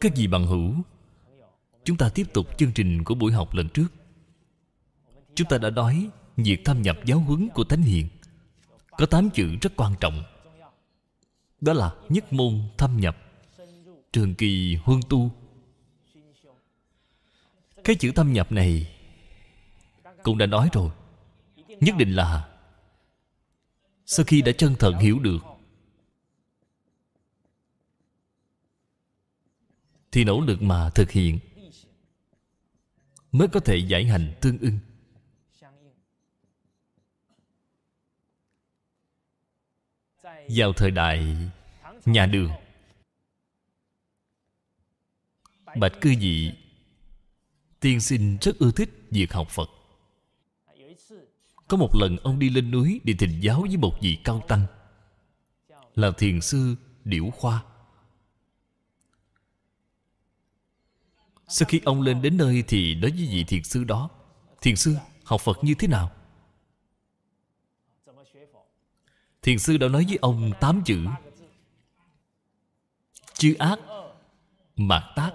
Các vị bằng hữu Chúng ta tiếp tục chương trình của buổi học lần trước Chúng ta đã nói Việc tham nhập giáo huấn của Thánh Hiền Có 8 chữ rất quan trọng Đó là nhất môn thâm nhập Trường kỳ huân tu Cái chữ thâm nhập này Cũng đã nói rồi Nhất định là Sau khi đã chân thận hiểu được thì nỗ lực mà thực hiện mới có thể giải hành tương ưng vào thời đại nhà đường bạch cư dị tiên sinh rất ưa thích việc học phật có một lần ông đi lên núi để thỉnh giáo với một vị cao tăng là thiền sư điểu khoa Sau khi ông lên đến nơi thì nói với vị thiền sư đó Thiền sư học Phật như thế nào? Thiền sư đã nói với ông tám chữ Chư ác Mạc tác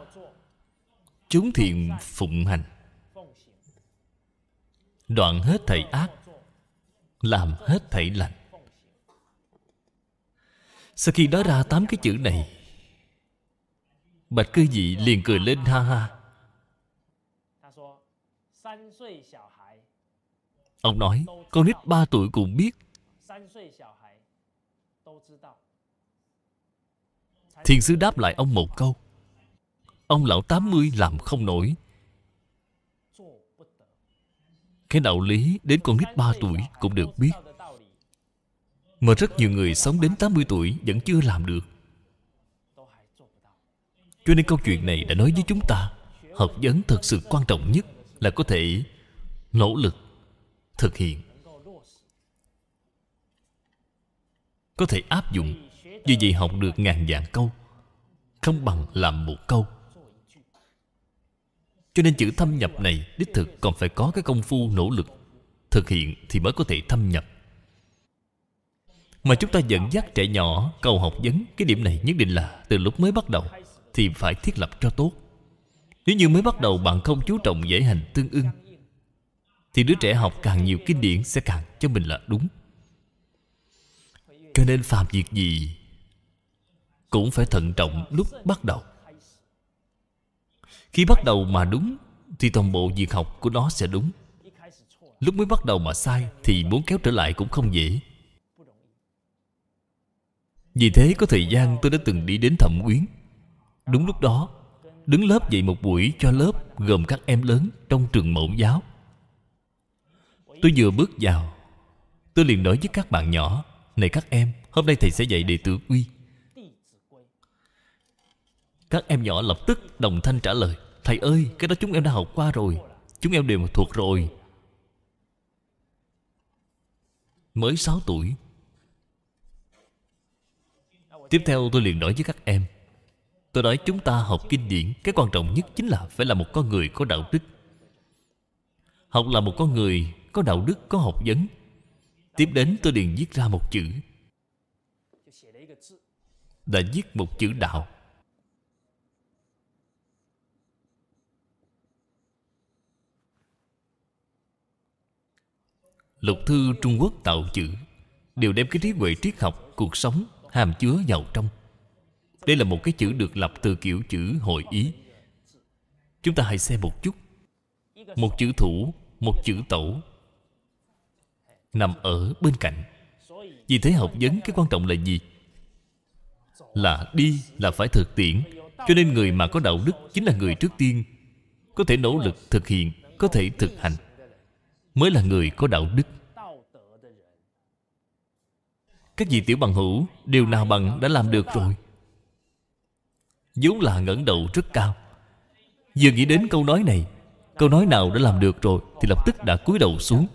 Chúng thiện phụng hành Đoạn hết thầy ác Làm hết thầy lành Sau khi nói ra tám cái chữ này Bạch cư dị liền cười lên ha ha Ông nói Con nít 3 tuổi cũng biết Thiền sư đáp lại ông một câu Ông lão 80 làm không nổi Cái đạo lý đến con nít 3 tuổi cũng được biết Mà rất nhiều người sống đến 80 tuổi vẫn chưa làm được Cho nên câu chuyện này đã nói với chúng ta Học vấn thật sự quan trọng nhất là có thể nỗ lực thực hiện có thể áp dụng vì vậy học được ngàn dạng câu không bằng làm một câu cho nên chữ thâm nhập này đích thực còn phải có cái công phu nỗ lực thực hiện thì mới có thể thâm nhập mà chúng ta dẫn dắt trẻ nhỏ câu học vấn cái điểm này nhất định là từ lúc mới bắt đầu thì phải thiết lập cho tốt nếu như mới bắt đầu bạn không chú trọng dễ hành tương ưng thì đứa trẻ học càng nhiều kinh điển Sẽ càng cho mình là đúng Cho nên phạm việc gì Cũng phải thận trọng lúc bắt đầu Khi bắt đầu mà đúng Thì toàn bộ việc học của nó sẽ đúng Lúc mới bắt đầu mà sai Thì muốn kéo trở lại cũng không dễ Vì thế có thời gian tôi đã từng đi đến thẩm quyến, Đúng lúc đó Đứng lớp dạy một buổi cho lớp Gồm các em lớn trong trường mẫu giáo Tôi vừa bước vào Tôi liền nói với các bạn nhỏ Này các em, hôm nay thầy sẽ dạy đệ tử quy Các em nhỏ lập tức đồng thanh trả lời Thầy ơi, cái đó chúng em đã học qua rồi Chúng em đều thuộc rồi Mới 6 tuổi Tiếp theo tôi liền nói với các em Tôi nói chúng ta học kinh điển Cái quan trọng nhất chính là phải là một con người có đạo đức Học là một con người có đạo đức, có học vấn. Tiếp đến tôi liền viết ra một chữ. Đã viết một chữ đạo. Lục thư Trung Quốc tạo chữ Đều đem cái trí huệ triết học Cuộc sống hàm chứa vào trong Đây là một cái chữ được lập từ kiểu chữ hội ý Chúng ta hãy xem một chút Một chữ thủ Một chữ tẩu nằm ở bên cạnh vì thế học vấn cái quan trọng là gì là đi là phải thực tiễn cho nên người mà có đạo đức chính là người trước tiên có thể nỗ lực thực hiện có thể thực hành mới là người có đạo đức các vị tiểu bằng hữu điều nào bằng đã làm được rồi vốn là ngẩng đầu rất cao vừa nghĩ đến câu nói này câu nói nào đã làm được rồi thì lập tức đã cúi đầu xuống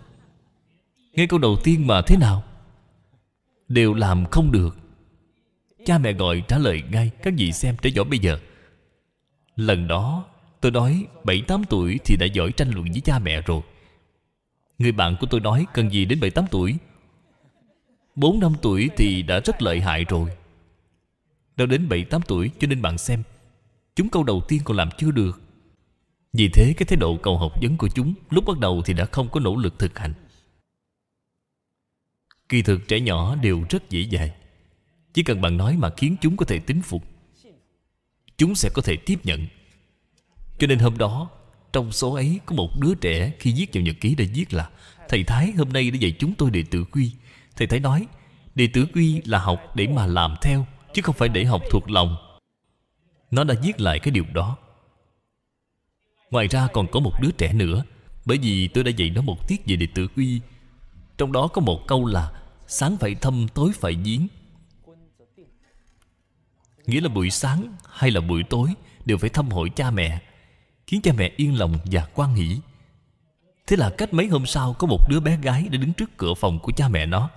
ngay câu đầu tiên mà thế nào Đều làm không được Cha mẹ gọi trả lời ngay Các vị xem trẻ giỏi bây giờ Lần đó tôi nói 7-8 tuổi thì đã giỏi tranh luận với cha mẹ rồi Người bạn của tôi nói Cần gì đến 7-8 tuổi 4-5 tuổi thì đã rất lợi hại rồi Đâu đến 7-8 tuổi cho nên bạn xem Chúng câu đầu tiên còn làm chưa được Vì thế cái thái độ cầu học vấn của chúng Lúc bắt đầu thì đã không có nỗ lực thực hành Kỳ thực trẻ nhỏ đều rất dễ dàng Chỉ cần bạn nói mà khiến chúng có thể tính phục Chúng sẽ có thể tiếp nhận Cho nên hôm đó Trong số ấy có một đứa trẻ Khi viết vào nhật ký đã viết là Thầy Thái hôm nay đã dạy chúng tôi đệ tử quy Thầy Thái nói Đệ tử quy là học để mà làm theo Chứ không phải để học thuộc lòng Nó đã viết lại cái điều đó Ngoài ra còn có một đứa trẻ nữa Bởi vì tôi đã dạy nó một tiết về đệ tử quy Trong đó có một câu là Sáng phải thâm tối phải giếng Nghĩa là buổi sáng hay là buổi tối Đều phải thăm hỏi cha mẹ Khiến cha mẹ yên lòng và quan hỷ Thế là cách mấy hôm sau Có một đứa bé gái đã đứng trước cửa phòng của cha mẹ nó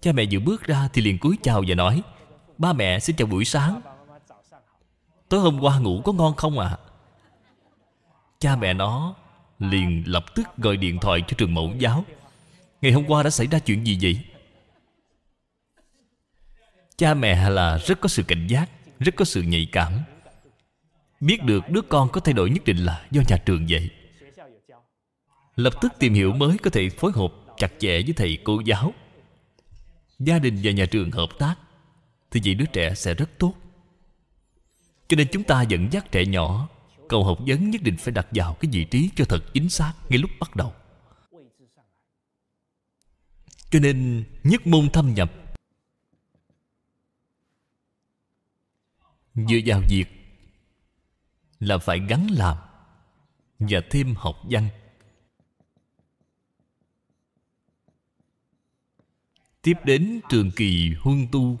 Cha mẹ vừa bước ra Thì liền cúi chào và nói Ba mẹ xin chào buổi sáng Tối hôm qua ngủ có ngon không ạ à? Cha mẹ nó liền lập tức gọi điện thoại cho trường mẫu giáo Ngày hôm qua đã xảy ra chuyện gì vậy cha mẹ là rất có sự cảnh giác rất có sự nhạy cảm biết được đứa con có thay đổi nhất định là do nhà trường dạy lập tức tìm hiểu mới có thể phối hợp chặt chẽ với thầy cô giáo gia đình và nhà trường hợp tác thì vậy đứa trẻ sẽ rất tốt cho nên chúng ta dẫn dắt trẻ nhỏ cầu học vấn nhất định phải đặt vào cái vị trí cho thật chính xác ngay lúc bắt đầu cho nên nhất môn thâm nhập Vừa vào việc Là phải gắn làm Và thêm học văn Tiếp đến trường kỳ huân tu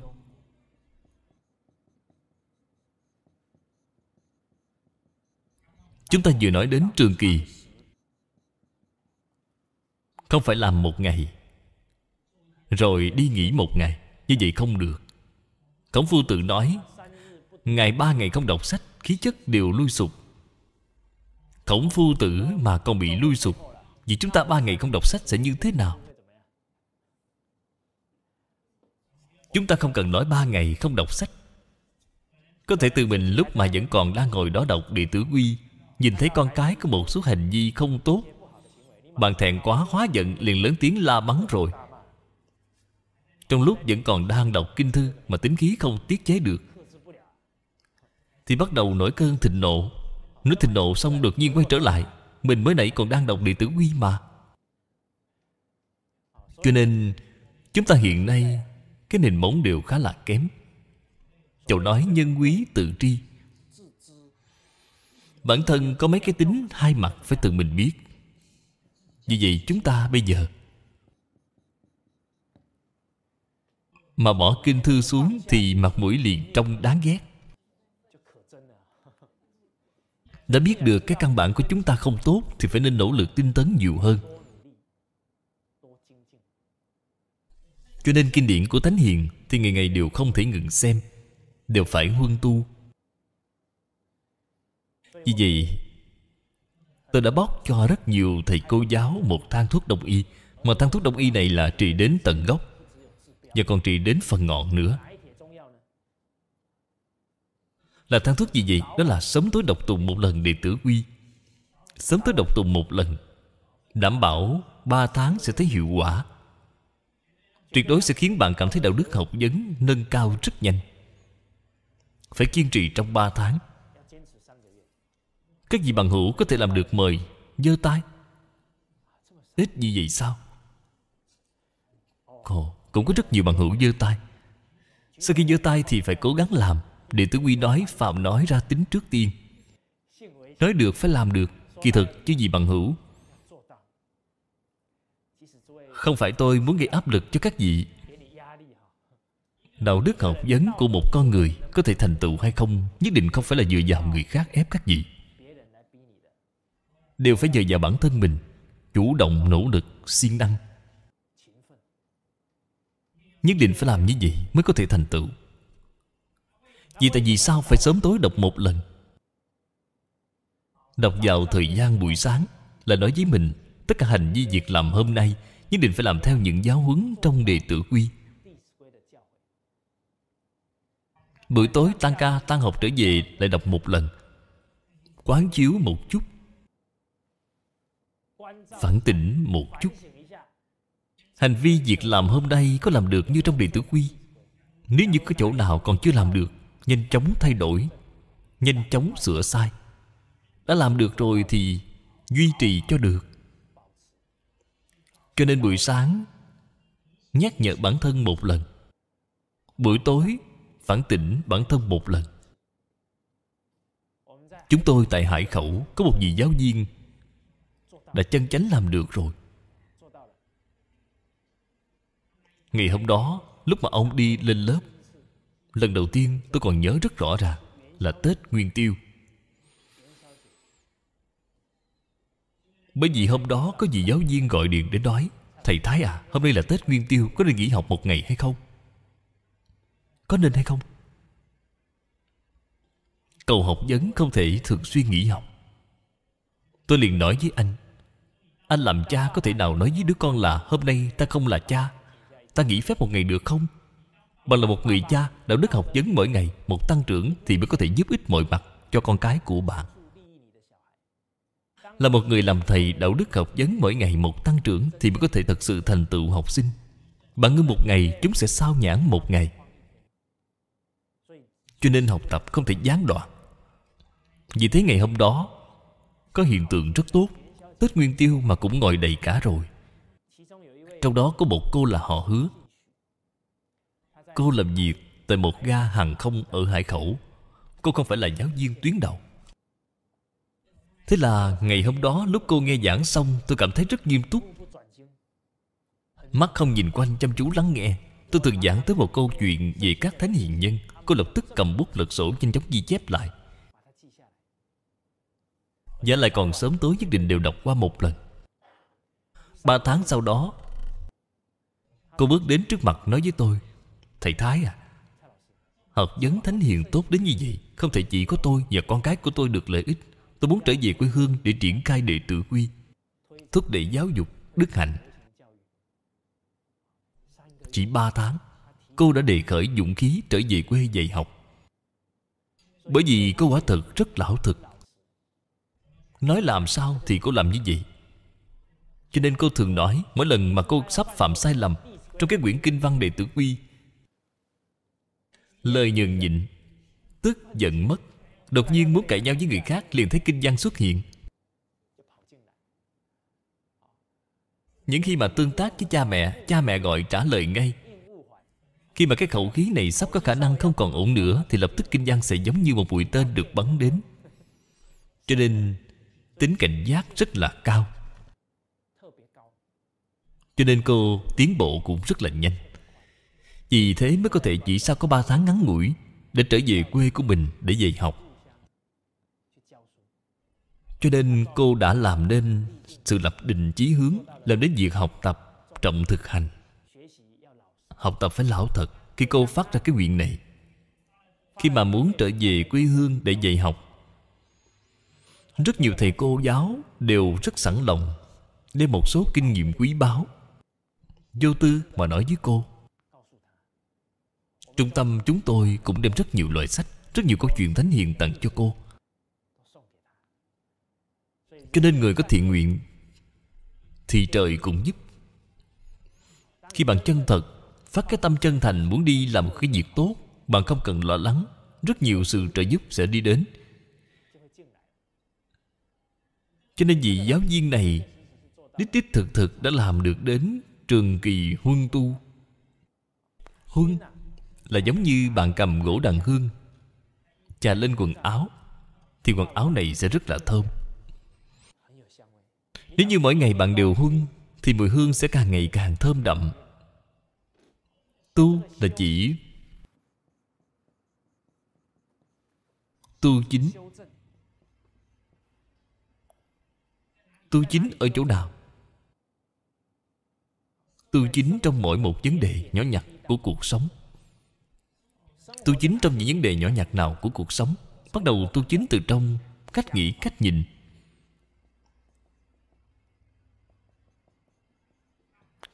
Chúng ta vừa nói đến trường kỳ Không phải làm một ngày Rồi đi nghỉ một ngày Như vậy không được Khổng Phu tự nói Ngày ba ngày không đọc sách Khí chất đều lui sụp Khổng phu tử mà còn bị lui sụp Vì chúng ta ba ngày không đọc sách sẽ như thế nào Chúng ta không cần nói ba ngày không đọc sách Có thể từ mình lúc mà vẫn còn đang ngồi đó đọc Địa tử quy Nhìn thấy con cái có một số hành vi không tốt Bạn thẹn quá hóa giận liền lớn tiếng la bắn rồi Trong lúc vẫn còn đang đọc kinh thư Mà tính khí không tiết chế được thì bắt đầu nổi cơn thịnh nộ Nói thịnh nộ xong đột nhiên quay trở lại Mình mới nãy còn đang đọc Địa Tử Quy mà Cho nên Chúng ta hiện nay Cái nền móng đều khá là kém Chậu nói nhân quý tự tri Bản thân có mấy cái tính hai mặt phải tự mình biết Vì vậy chúng ta bây giờ Mà bỏ kinh thư xuống thì mặt mũi liền trông đáng ghét Đã biết được cái căn bản của chúng ta không tốt Thì phải nên nỗ lực tinh tấn nhiều hơn Cho nên kinh điển của Thánh Hiền Thì ngày ngày đều không thể ngừng xem Đều phải huân tu Vì vậy Tôi đã bóc cho rất nhiều thầy cô giáo Một thang thuốc đông y Mà thang thuốc đông y này là trị đến tận gốc Và còn trị đến phần ngọn nữa là thang thuốc gì vậy Đó là sớm tối độc tùng một lần đệ tử quy Sớm tối độc tùng một lần Đảm bảo 3 tháng sẽ thấy hiệu quả Tuyệt đối sẽ khiến bạn cảm thấy đạo đức học vấn Nâng cao rất nhanh Phải kiên trì trong 3 tháng Các vị bằng hữu có thể làm được mời giơ tay Ít như vậy sao Ồ, Cũng có rất nhiều bằng hữu giơ tay Sau khi giơ tay thì phải cố gắng làm Đệ tử Quy nói Phạm nói ra tính trước tiên Nói được phải làm được Kỳ thực chứ gì bằng hữu Không phải tôi muốn gây áp lực cho các vị Đạo đức học vấn của một con người Có thể thành tựu hay không Nhất định không phải là dựa vào người khác ép các vị Đều phải dựa vào bản thân mình Chủ động nỗ lực siêng năng Nhất định phải làm như vậy Mới có thể thành tựu vì tại vì sao phải sớm tối đọc một lần Đọc vào thời gian buổi sáng Là nói với mình Tất cả hành vi việc làm hôm nay Nhất định phải làm theo những giáo huấn trong đề tử quy Buổi tối tan ca tan học trở về Lại đọc một lần Quán chiếu một chút Phản tỉnh một chút Hành vi việc làm hôm nay Có làm được như trong đề tử quy Nếu như có chỗ nào còn chưa làm được nhanh chóng thay đổi nhanh chóng sửa sai đã làm được rồi thì duy trì cho được cho nên buổi sáng nhắc nhở bản thân một lần buổi tối phản tỉnh bản thân một lần chúng tôi tại hải khẩu có một vị giáo viên đã chân chánh làm được rồi ngày hôm đó lúc mà ông đi lên lớp Lần đầu tiên tôi còn nhớ rất rõ ràng Là Tết Nguyên Tiêu Bởi vì hôm đó có vị giáo viên gọi điện để nói Thầy Thái à, hôm nay là Tết Nguyên Tiêu Có nên nghỉ học một ngày hay không? Có nên hay không? Cầu học vấn không thể thường xuyên nghỉ học Tôi liền nói với anh Anh làm cha có thể nào nói với đứa con là Hôm nay ta không là cha Ta nghỉ phép một ngày được không? Bà là một người cha đạo đức học vấn mỗi ngày Một tăng trưởng thì mới có thể giúp ích mọi mặt Cho con cái của bạn Là một người làm thầy đạo đức học vấn mỗi ngày một tăng trưởng Thì mới có thể thật sự thành tựu học sinh Bạn ngưng một ngày chúng sẽ sao nhãn một ngày Cho nên học tập không thể gián đoạn Vì thế ngày hôm đó Có hiện tượng rất tốt Tết Nguyên Tiêu mà cũng ngồi đầy cả rồi Trong đó có một cô là họ hứa Cô làm việc tại một ga hàng không ở Hải Khẩu Cô không phải là giáo viên tuyến đầu Thế là ngày hôm đó lúc cô nghe giảng xong Tôi cảm thấy rất nghiêm túc Mắt không nhìn quanh chăm chú lắng nghe Tôi từng giảng tới một câu chuyện về các thánh hiền nhân Cô lập tức cầm bút lật sổ nhanh chóng ghi chép lại Giả lại còn sớm tối nhất định đều đọc qua một lần Ba tháng sau đó Cô bước đến trước mặt nói với tôi Thầy Thái à Học vấn thánh hiền tốt đến như vậy Không thể chỉ có tôi và con cái của tôi được lợi ích Tôi muốn trở về quê hương để triển khai đệ tử quy Thúc đẩy giáo dục, đức hạnh Chỉ 3 tháng Cô đã đề khởi dụng khí trở về quê dạy học Bởi vì cô quả thật rất lão thực Nói làm sao thì cô làm như vậy Cho nên cô thường nói Mỗi lần mà cô sắp phạm sai lầm Trong cái quyển kinh văn đệ tử quy lời nhường nhịn tức giận mất đột nhiên muốn cãi nhau với người khác liền thấy kinh văn xuất hiện những khi mà tương tác với cha mẹ cha mẹ gọi trả lời ngay khi mà cái khẩu khí này sắp có khả năng không còn ổn nữa thì lập tức kinh văn sẽ giống như một bụi tên được bắn đến cho nên tính cảnh giác rất là cao cho nên cô tiến bộ cũng rất là nhanh vì thế mới có thể chỉ sau có 3 tháng ngắn ngủi Để trở về quê của mình để dạy học Cho nên cô đã làm nên sự lập định chí hướng Làm đến việc học tập trọng thực hành Học tập phải lão thật Khi cô phát ra cái nguyện này Khi mà muốn trở về quê hương để dạy học Rất nhiều thầy cô giáo đều rất sẵn lòng Đem một số kinh nghiệm quý báu Vô tư mà nói với cô Trung tâm chúng tôi cũng đem rất nhiều loại sách Rất nhiều câu chuyện thánh hiền tặng cho cô Cho nên người có thiện nguyện Thì trời cũng giúp Khi bạn chân thật Phát cái tâm chân thành muốn đi làm một cái việc tốt Bạn không cần lo lắng Rất nhiều sự trợ giúp sẽ đi đến Cho nên vị giáo viên này Đích đích thực thực đã làm được đến Trường kỳ huân tu Huân là giống như bạn cầm gỗ đàn hương Chà lên quần áo Thì quần áo này sẽ rất là thơm Nếu như mỗi ngày bạn đều huân Thì mùi hương sẽ càng ngày càng thơm đậm Tu là chỉ Tu chính Tu chính ở chỗ nào? Tu chính trong mỗi một vấn đề nhỏ nhặt của cuộc sống tu chính trong những vấn đề nhỏ nhặt nào của cuộc sống bắt đầu tu chính từ trong cách nghĩ cách nhìn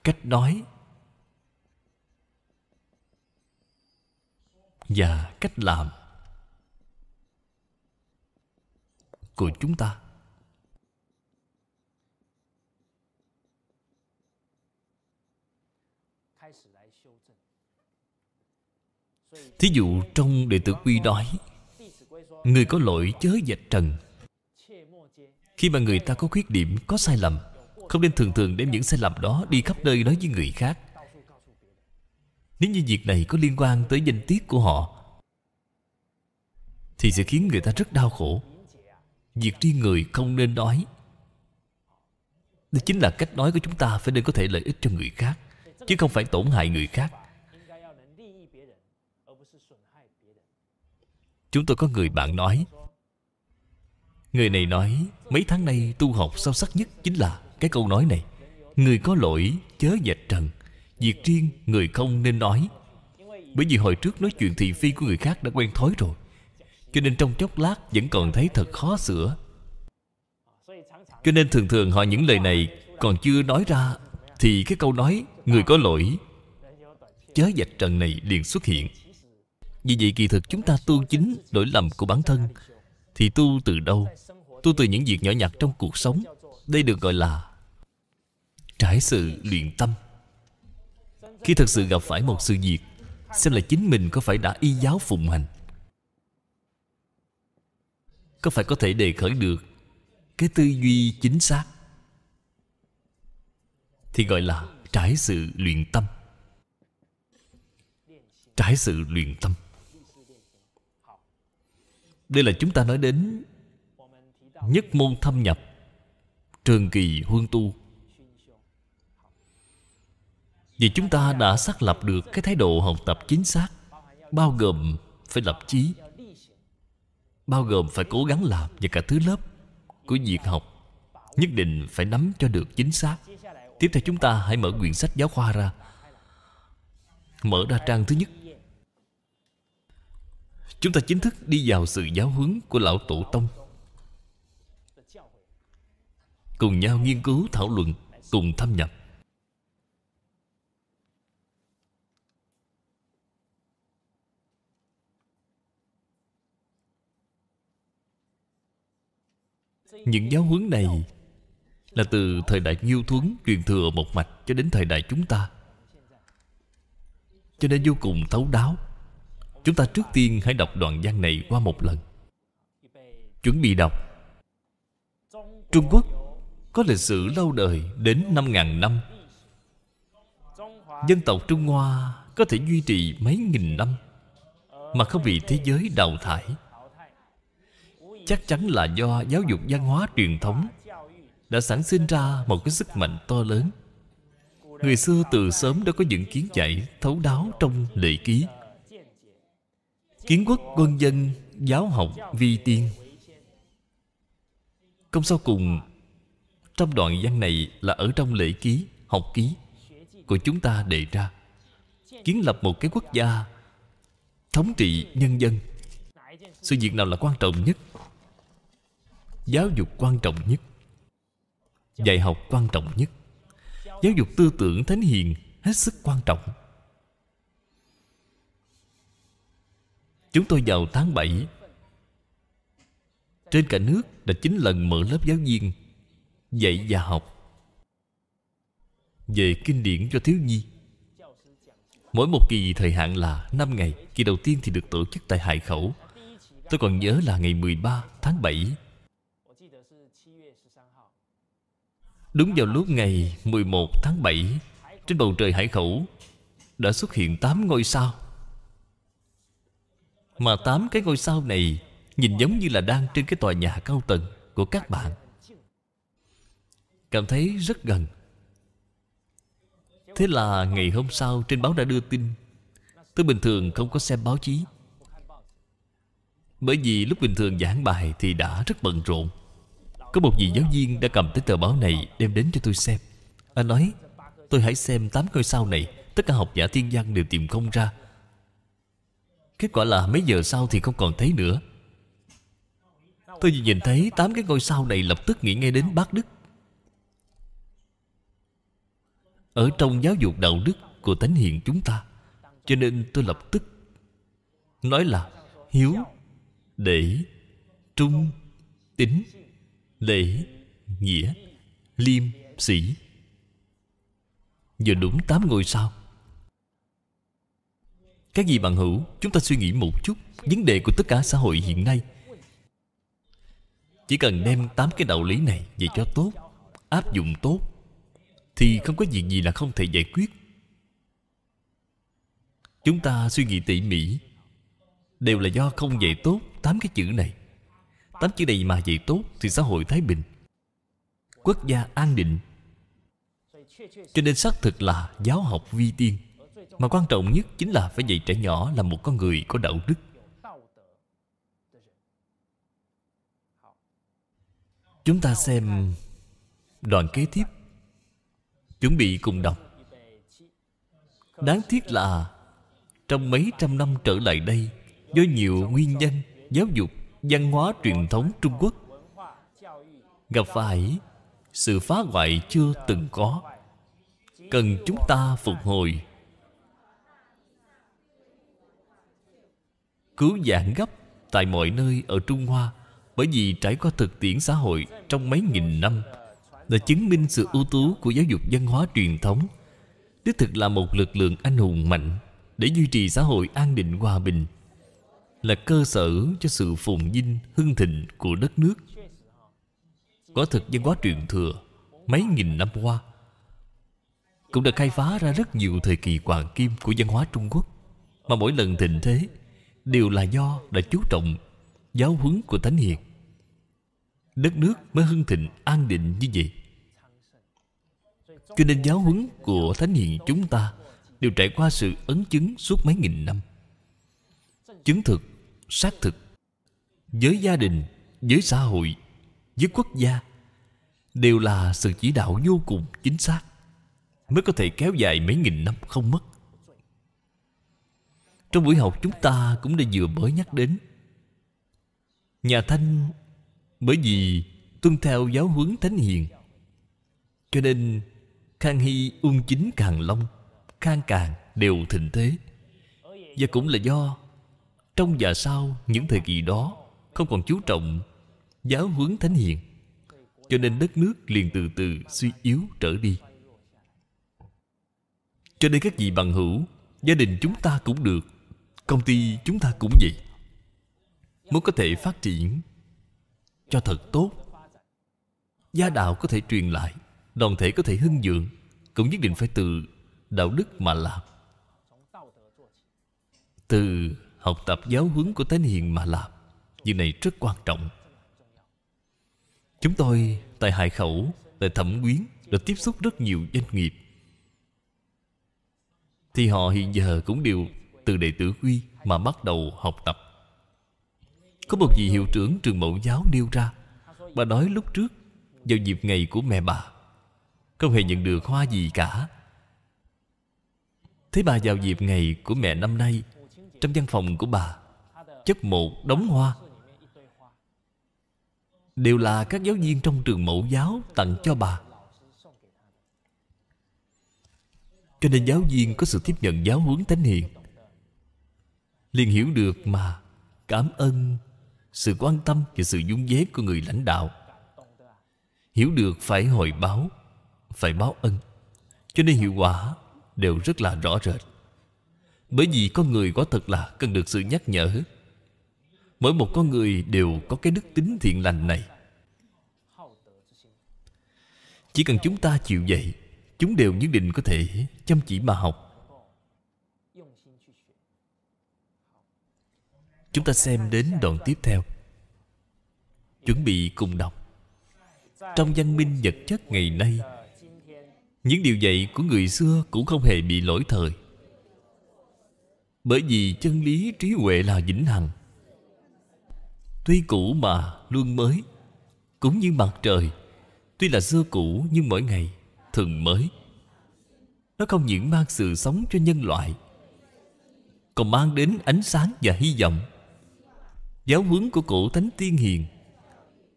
cách nói và cách làm của chúng ta Thí dụ trong Đệ tử Quy nói Người có lỗi chớ dạch trần Khi mà người ta có khuyết điểm, có sai lầm Không nên thường thường đem những sai lầm đó đi khắp nơi nói với người khác Nếu như việc này có liên quan tới danh tiết của họ Thì sẽ khiến người ta rất đau khổ Việc riêng người không nên nói Đó chính là cách nói của chúng ta phải nên có thể lợi ích cho người khác Chứ không phải tổn hại người khác Chúng tôi có người bạn nói Người này nói Mấy tháng nay tu học sâu sắc nhất chính là Cái câu nói này Người có lỗi chớ dạch trần Việc riêng người không nên nói Bởi vì hồi trước nói chuyện thị phi của người khác đã quen thói rồi Cho nên trong chốc lát vẫn còn thấy thật khó sửa Cho nên thường thường họ những lời này còn chưa nói ra Thì cái câu nói Người có lỗi Chớ dạch trần này liền xuất hiện vì vậy kỳ thực chúng ta tu chính lỗi lầm của bản thân Thì tu từ đâu? Tu từ những việc nhỏ nhặt trong cuộc sống Đây được gọi là Trải sự luyện tâm Khi thật sự gặp phải một sự việc Xem là chính mình có phải đã y giáo phụng hành Có phải có thể đề khởi được Cái tư duy chính xác Thì gọi là trải sự luyện tâm Trải sự luyện tâm đây là chúng ta nói đến Nhất môn thâm nhập Trường kỳ huân tu Vì chúng ta đã xác lập được Cái thái độ học tập chính xác Bao gồm phải lập chí Bao gồm phải cố gắng làm Và cả thứ lớp của việc học Nhất định phải nắm cho được chính xác Tiếp theo chúng ta hãy mở quyển sách giáo khoa ra Mở ra trang thứ nhất Chúng ta chính thức đi vào sự giáo huấn của Lão Tổ Tông Cùng nhau nghiên cứu thảo luận Cùng thâm nhập Những giáo huấn này Là từ thời đại Nhiêu Thuấn Truyền thừa một mạch cho đến thời đại chúng ta Cho nên vô cùng thấu đáo Chúng ta trước tiên hãy đọc đoạn văn này qua một lần Chuẩn bị đọc Trung Quốc có lịch sử lâu đời đến 5.000 năm Dân tộc Trung Hoa có thể duy trì mấy nghìn năm Mà không bị thế giới đào thải Chắc chắn là do giáo dục văn hóa truyền thống Đã sản sinh ra một cái sức mạnh to lớn Người xưa từ sớm đã có những kiến giải thấu đáo trong lệ ký Kiến quốc quân dân Giáo học vi tiên Công sau cùng Trong đoạn văn này là ở trong lễ ký Học ký Của chúng ta đề ra Kiến lập một cái quốc gia Thống trị nhân dân Sự việc nào là quan trọng nhất Giáo dục quan trọng nhất Dạy học quan trọng nhất Giáo dục tư tưởng thánh hiền Hết sức quan trọng Chúng tôi vào tháng 7 Trên cả nước đã 9 lần mở lớp giáo viên Dạy và học Về kinh điển cho thiếu nhi Mỗi một kỳ thời hạn là 5 ngày Kỳ đầu tiên thì được tổ chức tại Hải Khẩu Tôi còn nhớ là ngày 13 tháng 7 Đúng vào lúc ngày 11 tháng 7 Trên bầu trời Hải Khẩu Đã xuất hiện 8 ngôi sao mà tám cái ngôi sao này Nhìn giống như là đang trên cái tòa nhà cao tầng Của các bạn Cảm thấy rất gần Thế là ngày hôm sau Trên báo đã đưa tin Tôi bình thường không có xem báo chí Bởi vì lúc bình thường giảng bài Thì đã rất bận rộn Có một vị giáo viên đã cầm tới tờ báo này Đem đến cho tôi xem Anh nói Tôi hãy xem tám ngôi sao này Tất cả học giả thiên văn đều tìm không ra Kết quả là mấy giờ sau thì không còn thấy nữa Tôi vừa nhìn thấy tám cái ngôi sao này lập tức nghĩ ngay đến bác Đức Ở trong giáo dục đạo đức của tánh hiền chúng ta Cho nên tôi lập tức Nói là hiếu Để Trung Tính Lễ Nghĩa Liêm Sĩ Giờ đúng tám ngôi sao các gì bạn hữu Chúng ta suy nghĩ một chút Vấn đề của tất cả xã hội hiện nay Chỉ cần đem 8 cái đạo lý này Về cho tốt Áp dụng tốt Thì không có việc gì là không thể giải quyết Chúng ta suy nghĩ tỉ mỉ Đều là do không dạy tốt 8 cái chữ này 8 chữ này mà dạy tốt Thì xã hội thái bình Quốc gia an định Cho nên xác thực là giáo học vi tiên mà quan trọng nhất chính là phải dạy trẻ nhỏ là một con người có đạo đức Chúng ta xem đoạn kế tiếp Chuẩn bị cùng đọc Đáng tiếc là Trong mấy trăm năm trở lại đây Do nhiều nguyên nhân Giáo dục, văn hóa truyền thống Trung Quốc Gặp phải sự phá hoại chưa từng có Cần chúng ta phục hồi cứu giảng gấp tại mọi nơi ở Trung Hoa bởi vì trải qua thực tiễn xã hội trong mấy nghìn năm là chứng minh sự ưu tú của giáo dục văn hóa truyền thống đích thực là một lực lượng anh hùng mạnh để duy trì xã hội an định hòa bình là cơ sở cho sự phồn vinh hưng thịnh của đất nước có thực văn hóa truyền thừa mấy nghìn năm qua cũng đã khai phá ra rất nhiều thời kỳ hoàng kim của văn hóa Trung Quốc mà mỗi lần thịnh thế đều là do đã chú trọng giáo huấn của thánh hiền đất nước mới hưng thịnh an định như vậy cho nên giáo huấn của thánh hiền chúng ta đều trải qua sự ấn chứng suốt mấy nghìn năm chứng thực xác thực với gia đình với xã hội với quốc gia đều là sự chỉ đạo vô cùng chính xác mới có thể kéo dài mấy nghìn năm không mất trong buổi học chúng ta cũng đã vừa mới nhắc đến Nhà Thanh bởi vì tuân theo giáo huấn Thánh Hiền Cho nên Khang Hy ung chính Càng Long Khang Càng đều thịnh thế Và cũng là do Trong và sau những thời kỳ đó Không còn chú trọng giáo huấn Thánh Hiền Cho nên đất nước liền từ từ suy yếu trở đi Cho nên các vị bằng hữu Gia đình chúng ta cũng được công ty chúng ta cũng vậy muốn có thể phát triển cho thật tốt gia đạo có thể truyền lại đoàn thể có thể hưng dưỡng cũng nhất định phải từ đạo đức mà làm từ học tập giáo huấn của thánh hiền mà làm như này rất quan trọng chúng tôi tại hải khẩu tại thẩm quyến đã tiếp xúc rất nhiều doanh nghiệp thì họ hiện giờ cũng đều từ đệ tử quy mà bắt đầu học tập có một vị hiệu trưởng trường mẫu giáo nêu ra bà nói lúc trước vào dịp ngày của mẹ bà không hề nhận được hoa gì cả thế bà vào dịp ngày của mẹ năm nay trong văn phòng của bà chất một đống hoa đều là các giáo viên trong trường mẫu giáo tặng cho bà cho nên giáo viên có sự tiếp nhận giáo huấn thánh hiền liền hiểu được mà cảm ơn sự quan tâm và sự dung dế của người lãnh đạo hiểu được phải hồi báo phải báo ân cho nên hiệu quả đều rất là rõ rệt bởi vì con người quả thật là cần được sự nhắc nhở mỗi một con người đều có cái đức tính thiện lành này chỉ cần chúng ta chịu dậy chúng đều nhất định có thể chăm chỉ mà học Chúng ta xem đến đoạn tiếp theo Chuẩn bị cùng đọc Trong văn minh vật chất ngày nay Những điều dạy của người xưa Cũng không hề bị lỗi thời Bởi vì chân lý trí huệ là vĩnh hằng Tuy cũ mà luôn mới Cũng như mặt trời Tuy là xưa cũ nhưng mỗi ngày thường mới Nó không những mang sự sống cho nhân loại Còn mang đến ánh sáng và hy vọng giáo huấn của cổ thánh tiên hiền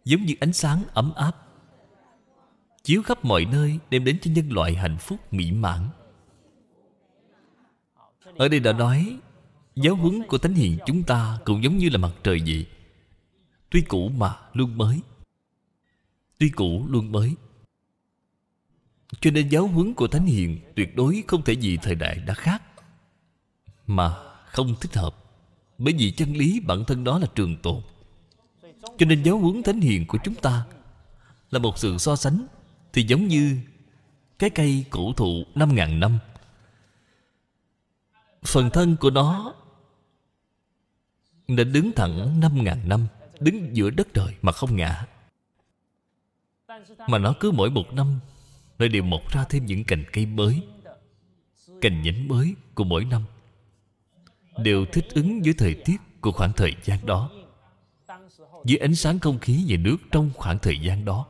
giống như ánh sáng ấm áp chiếu khắp mọi nơi đem đến cho nhân loại hạnh phúc mỹ mãn ở đây đã nói giáo huấn của thánh hiền chúng ta cũng giống như là mặt trời vậy tuy cũ mà luôn mới tuy cũ luôn mới cho nên giáo huấn của thánh hiền tuyệt đối không thể vì thời đại đã khác mà không thích hợp bởi vì chân lý bản thân đó là trường tồn Cho nên giáo huấn thánh hiền của chúng ta Là một sự so sánh Thì giống như Cái cây cổ thụ 5.000 năm Phần thân của nó Đã đứng thẳng 5.000 năm Đứng giữa đất trời mà không ngã Mà nó cứ mỗi một năm Lại đều mọc ra thêm những cành cây mới Cành nhánh mới của mỗi năm đều thích ứng với thời tiết của khoảng thời gian đó với ánh sáng không khí và nước trong khoảng thời gian đó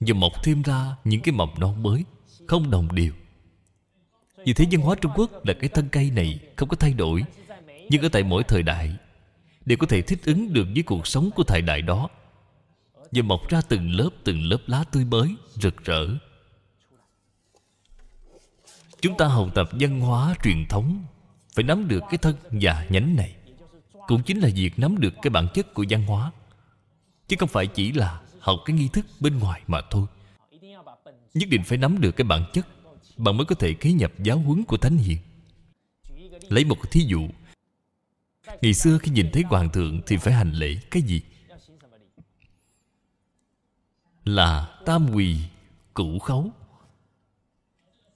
và mọc thêm ra những cái mầm non mới không đồng đều vì thế văn hóa Trung Quốc là cái thân cây này không có thay đổi Nhưng ở tại mỗi thời đại Đều có thể thích ứng được với cuộc sống của thời đại đó Và mọc ra từng lớp từng lớp lá tươi mới, rực rỡ Chúng ta học tập văn hóa truyền thống Phải nắm được cái thân và nhánh này Cũng chính là việc nắm được cái bản chất của văn hóa Chứ không phải chỉ là học cái nghi thức bên ngoài mà thôi Nhất định phải nắm được cái bản chất Bạn mới có thể kế nhập giáo huấn của Thánh Hiền Lấy một thí dụ Ngày xưa khi nhìn thấy Hoàng thượng thì phải hành lễ cái gì? Là tam quỳ cửu khấu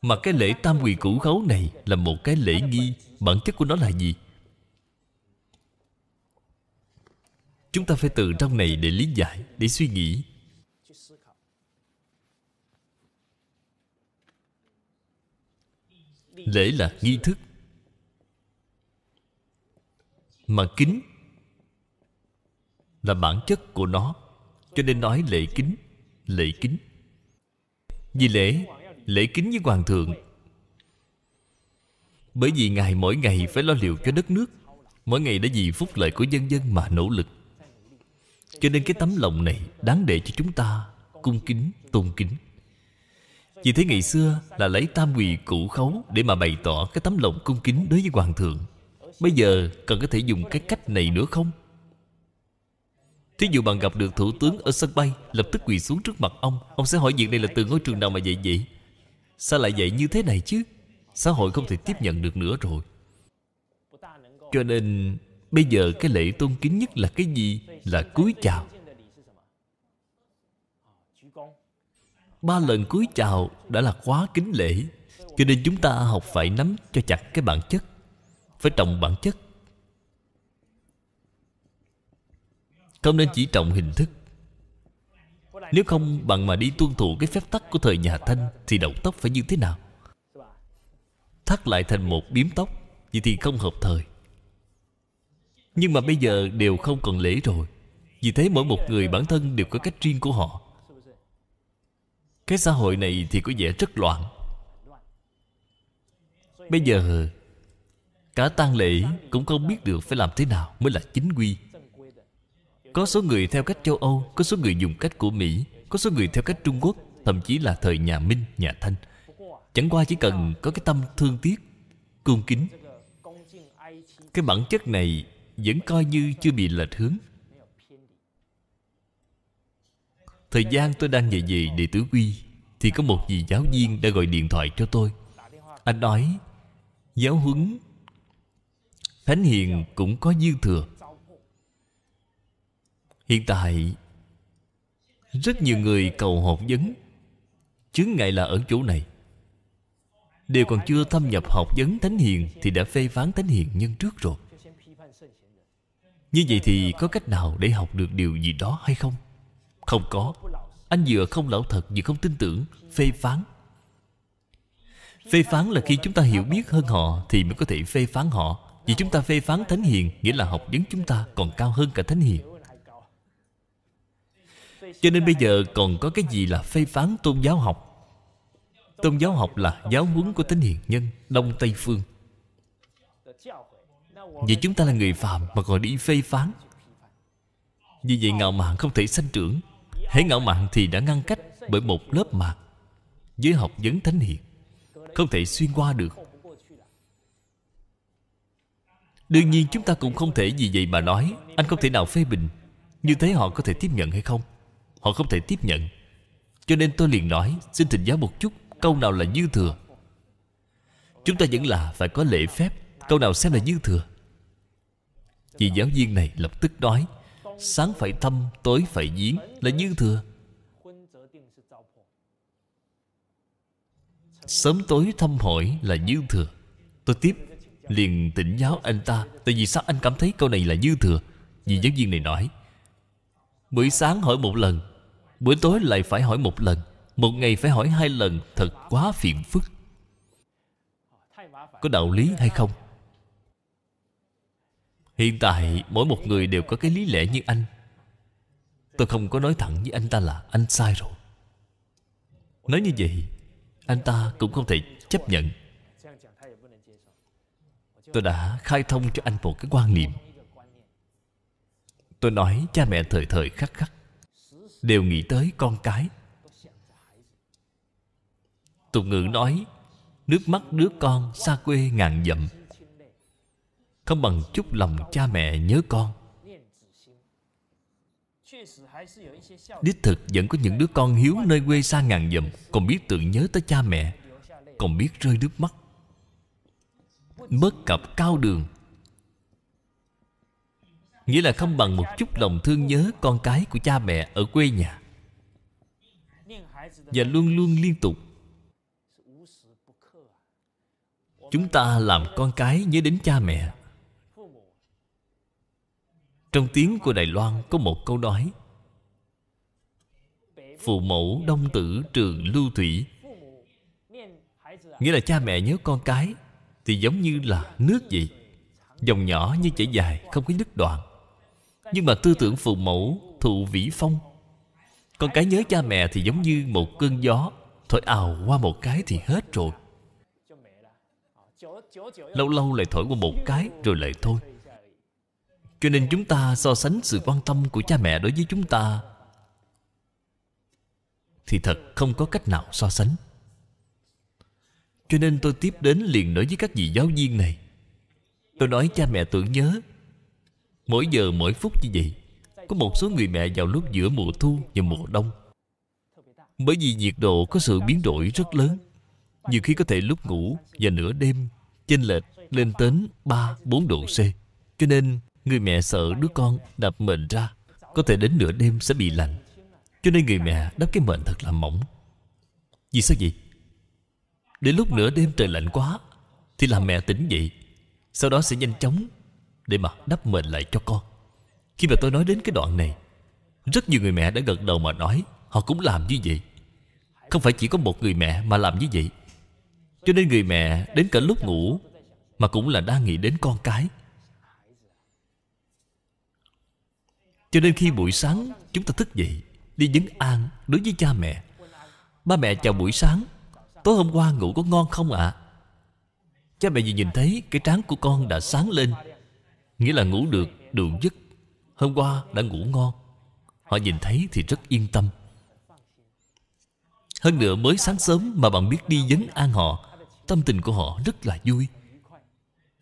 mà cái lễ tam quỳ củ khấu này Là một cái lễ nghi Bản chất của nó là gì? Chúng ta phải từ trong này để lý giải Để suy nghĩ Lễ là nghi thức Mà kính Là bản chất của nó Cho nên nói lễ kính Lễ kính Vì lễ Lễ kính với Hoàng thượng Bởi vì Ngài mỗi ngày phải lo liệu cho đất nước Mỗi ngày đã vì phúc lợi của dân dân mà nỗ lực Cho nên cái tấm lòng này đáng để cho chúng ta Cung kính, tôn kính Vì thế ngày xưa là lấy tam quỳ cũ khấu Để mà bày tỏ cái tấm lòng cung kính đối với Hoàng thượng Bây giờ cần có thể dùng cái cách này nữa không? Thí dụ bạn gặp được thủ tướng ở sân bay Lập tức quỳ xuống trước mặt ông Ông sẽ hỏi việc này là từ ngôi trường nào mà vậy vậy Sao lại vậy như thế này chứ Xã hội không thể tiếp nhận được nữa rồi Cho nên Bây giờ cái lễ tôn kính nhất là cái gì Là cúi chào Ba lần cúi chào đã là quá kính lễ Cho nên chúng ta học phải nắm cho chặt cái bản chất Phải trọng bản chất Không nên chỉ trọng hình thức nếu không bằng mà đi tuân thủ cái phép tắc của thời nhà Thanh Thì đầu tóc phải như thế nào Thắt lại thành một biếm tóc Vậy thì không hợp thời Nhưng mà bây giờ đều không còn lễ rồi Vì thế mỗi một người bản thân đều có cách riêng của họ Cái xã hội này thì có vẻ rất loạn Bây giờ Cả tang lễ cũng không biết được phải làm thế nào mới là chính quy có số người theo cách châu Âu Có số người dùng cách của Mỹ Có số người theo cách Trung Quốc Thậm chí là thời nhà Minh, nhà Thanh Chẳng qua chỉ cần có cái tâm thương tiếc Cung kính Cái bản chất này Vẫn coi như chưa bị lệch hướng Thời gian tôi đang về về đệ tử quy Thì có một vị giáo viên đã gọi điện thoại cho tôi Anh nói Giáo huấn Thánh Hiền cũng có dư thừa hiện tại rất nhiều người cầu học vấn chứng ngại là ở chỗ này đều còn chưa thâm nhập học vấn thánh hiền thì đã phê phán thánh hiền nhân trước rồi như vậy thì có cách nào để học được điều gì đó hay không không có anh vừa không lão thật vừa không tin tưởng phê phán phê phán là khi chúng ta hiểu biết hơn họ thì mới có thể phê phán họ vì chúng ta phê phán thánh hiền nghĩa là học vấn chúng ta còn cao hơn cả thánh hiền cho nên bây giờ còn có cái gì là phê phán tôn giáo học Tôn giáo học là giáo huấn của tính hiền nhân Đông Tây Phương Vậy chúng ta là người phàm mà còn đi phê phán Vì vậy ngạo mạn không thể sanh trưởng Hãy ngạo mạn thì đã ngăn cách bởi một lớp mạc Với học vấn thánh hiền Không thể xuyên qua được Đương nhiên chúng ta cũng không thể vì vậy mà nói Anh không thể nào phê bình Như thế họ có thể tiếp nhận hay không Họ không thể tiếp nhận Cho nên tôi liền nói Xin thỉnh giáo một chút Câu nào là dư thừa Chúng ta vẫn là phải có lễ phép Câu nào xem là dư thừa Vị giáo viên này lập tức nói Sáng phải thăm, tối phải giếng Là dư thừa Sớm tối thăm hỏi là dư thừa Tôi tiếp Liền tỉnh giáo anh ta Tại vì sao anh cảm thấy câu này là dư thừa Vì giáo viên này nói Buổi sáng hỏi một lần Buổi tối lại phải hỏi một lần Một ngày phải hỏi hai lần Thật quá phiền phức Có đạo lý hay không? Hiện tại mỗi một người đều có cái lý lẽ như anh Tôi không có nói thẳng với anh ta là anh sai rồi Nói như vậy Anh ta cũng không thể chấp nhận Tôi đã khai thông cho anh một cái quan niệm Tôi nói cha mẹ thời thời khắc khắc đều nghĩ tới con cái tục ngữ nói nước mắt đứa con xa quê ngàn dặm không bằng chút lòng cha mẹ nhớ con đích thực vẫn có những đứa con hiếu nơi quê xa ngàn dặm còn biết tự nhớ tới cha mẹ còn biết rơi nước mắt bất cập cao đường Nghĩa là không bằng một chút lòng thương nhớ con cái của cha mẹ ở quê nhà Và luôn luôn liên tục Chúng ta làm con cái nhớ đến cha mẹ Trong tiếng của Đài Loan có một câu nói Phụ mẫu đông tử trường lưu thủy Nghĩa là cha mẹ nhớ con cái Thì giống như là nước vậy Dòng nhỏ như chảy dài không có đứt đoạn nhưng mà tư tưởng phụ mẫu Thụ vĩ phong Con cái nhớ cha mẹ thì giống như một cơn gió Thổi ào qua một cái thì hết rồi Lâu lâu lại thổi qua một cái Rồi lại thôi Cho nên chúng ta so sánh sự quan tâm của cha mẹ đối với chúng ta Thì thật không có cách nào so sánh Cho nên tôi tiếp đến liền nói với các vị giáo viên này Tôi nói cha mẹ tưởng nhớ Mỗi giờ mỗi phút như vậy Có một số người mẹ vào lúc giữa mùa thu và mùa đông Bởi vì nhiệt độ có sự biến đổi rất lớn Nhiều khi có thể lúc ngủ và nửa đêm chênh lệch lên đến 3-4 độ C Cho nên người mẹ sợ đứa con đập mệnh ra Có thể đến nửa đêm sẽ bị lạnh Cho nên người mẹ đắp cái mệnh thật là mỏng Vì sao vậy? Đến lúc nửa đêm trời lạnh quá Thì làm mẹ tỉnh dậy Sau đó sẽ nhanh chóng để mà đắp mệnh lại cho con Khi mà tôi nói đến cái đoạn này Rất nhiều người mẹ đã gật đầu mà nói Họ cũng làm như vậy Không phải chỉ có một người mẹ mà làm như vậy Cho nên người mẹ đến cả lúc ngủ Mà cũng là đang nghĩ đến con cái Cho nên khi buổi sáng chúng ta thức dậy Đi dấn an đối với cha mẹ Ba mẹ chào buổi sáng Tối hôm qua ngủ có ngon không ạ à? Cha mẹ vừa nhìn thấy cái trán của con đã sáng lên Nghĩa là ngủ được đủ giấc Hôm qua đã ngủ ngon Họ nhìn thấy thì rất yên tâm Hơn nữa mới sáng sớm mà bạn biết đi dấn an họ Tâm tình của họ rất là vui